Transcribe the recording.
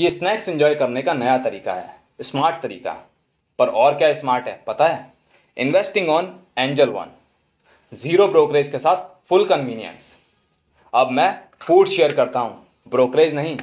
ये snacks enjoy करने का नया तरीका है स्मार्ट तरीका पर और क्या स्मार्ट है पता है investing on Angel One zero brokerage के साथ फुल कन्वीनियंस अब मैं फूड शेयर करता हूँ ब्रोकरेज नहीं